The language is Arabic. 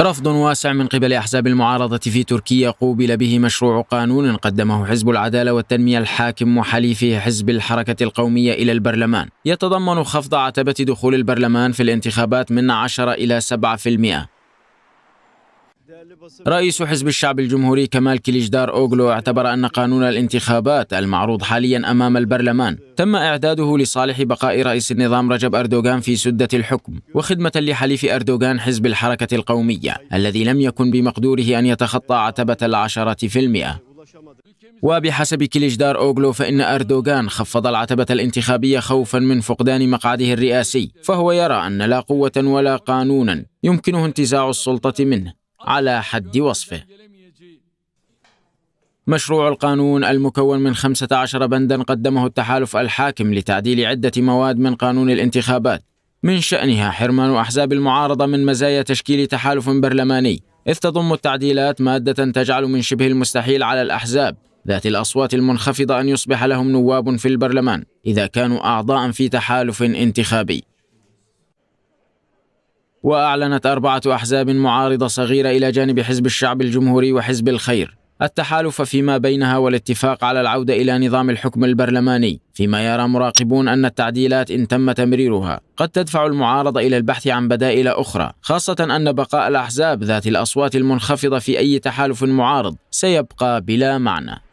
رفض واسع من قبل أحزاب المعارضة في تركيا قوبل به مشروع قانون قدمه حزب العدالة والتنمية الحاكم وحليفه حزب الحركة القومية إلى البرلمان يتضمن خفض عتبة دخول البرلمان في الانتخابات من 10 إلى 7% رئيس حزب الشعب الجمهوري كمال كليجدار أوغلو اعتبر أن قانون الانتخابات المعروض حاليا أمام البرلمان تم إعداده لصالح بقاء رئيس النظام رجب أردوغان في سدة الحكم وخدمة لحليف أردوغان حزب الحركة القومية الذي لم يكن بمقدوره أن يتخطى عتبة العشرة في المئة وبحسب كليجدار أوغلو فإن أردوغان خفض العتبة الانتخابية خوفا من فقدان مقعده الرئاسي فهو يرى أن لا قوة ولا قانونا يمكنه انتزاع السلطة منه على حد وصفه مشروع القانون المكون من 15 بندا قدمه التحالف الحاكم لتعديل عدة مواد من قانون الانتخابات من شأنها حرمان أحزاب المعارضة من مزايا تشكيل تحالف برلماني إذ تضم التعديلات مادة تجعل من شبه المستحيل على الأحزاب ذات الأصوات المنخفضة أن يصبح لهم نواب في البرلمان إذا كانوا أعضاء في تحالف انتخابي وأعلنت أربعة أحزاب معارضة صغيرة إلى جانب حزب الشعب الجمهوري وحزب الخير التحالف فيما بينها والاتفاق على العودة إلى نظام الحكم البرلماني فيما يرى مراقبون أن التعديلات إن تم تمريرها قد تدفع المعارضة إلى البحث عن بدائل أخرى خاصة أن بقاء الأحزاب ذات الأصوات المنخفضة في أي تحالف معارض سيبقى بلا معنى